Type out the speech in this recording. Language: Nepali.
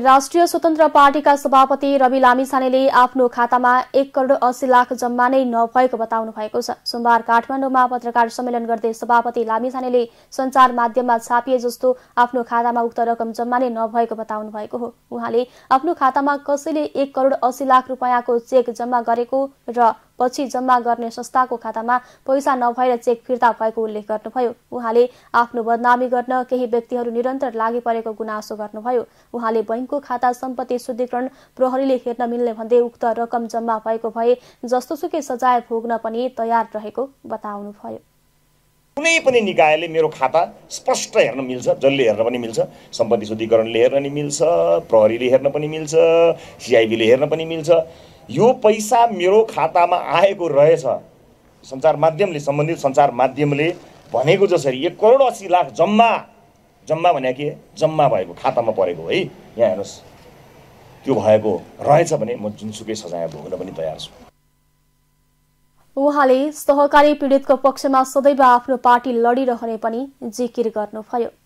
राष्ट्रिय स्वतन्त्र पार्टीका सभापति रवि लामिछानेले आफ्नो खातामा एक करोड़ अस्सी लाख जम्मा नै नभएको बताउनु भएको छ सोमबार काठमाडौँमा पत्रकार सम्मेलन गर्दै सभापति लामिछानेले संचार माध्यममा छापिए जस्तो आफ्नो खातामा उक्त रकम जम्मा नै नभएको बताउनु भएको हो उहाँले आफ्नो खातामा कसैले एक करोड़ अस्सी लाख रुपियाँको चेक जम्मा गरेको र पछि जम्मा गर्ने संस्थाको खातामा पैसा नभएर चेक फिर्ता भएको उल्लेख गर्नुभयो उहाँले आफ्नो बदनामी गर्न केही व्यक्तिहरू निरन्तर लागि परेको गुनासो गर्नुभयो उहाँले बैङ्कको खाता सम्पत्ति शुद्धिकरण प्रहरीले हेर्न मिल्ने भन्दै उक्त रकम जम्मा भएको भए जस्तोसुकै सजाय भोग्न पनि तयार रहेको बताउनुभयो कुनै पनि निकायले मेरो खाता स्पष्ट हेर्न मिल्छ जसले हेर्न पनि मिल्छ सम्पत्ति शुद्धिकरणले हेर्न पनि मिल्छ प्रहरीले हेर्न पनि मिल्छ सिआइबीले हेर्न पनि मिल्छ यो पैसा मेरो खातामा आएको रहेछ सञ्चार माध्यमले सम्बन्धित सञ्चार माध्यमले भनेको जसरी एक करोड असी लाख जम्मा जम्मा भने के जम्मा भएको खातामा परेको है यहाँ हेर्नुहोस् त्यो भएको रहेछ भने म जुनसुकै सजाय भोग्न पनि तयार छु उहाँले सहकारी पीडितको पक्षमा सदैव आफ्नो पार्टी लडिरहने पनि जिकिर गर्नुभयो